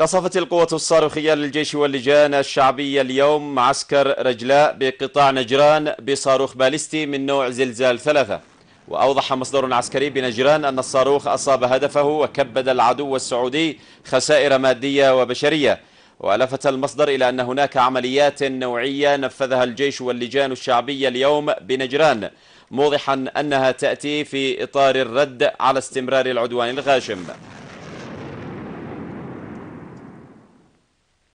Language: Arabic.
قصفت القوة الصاروخية للجيش واللجان الشعبية اليوم معسكر رجلاء بقطاع نجران بصاروخ باليستي من نوع زلزال ثلاثة وأوضح مصدر عسكري بنجران أن الصاروخ أصاب هدفه وكبد العدو السعودي خسائر مادية وبشرية ولفت المصدر إلى أن هناك عمليات نوعية نفذها الجيش واللجان الشعبية اليوم بنجران موضحا أنها تأتي في إطار الرد على استمرار العدوان الغاشم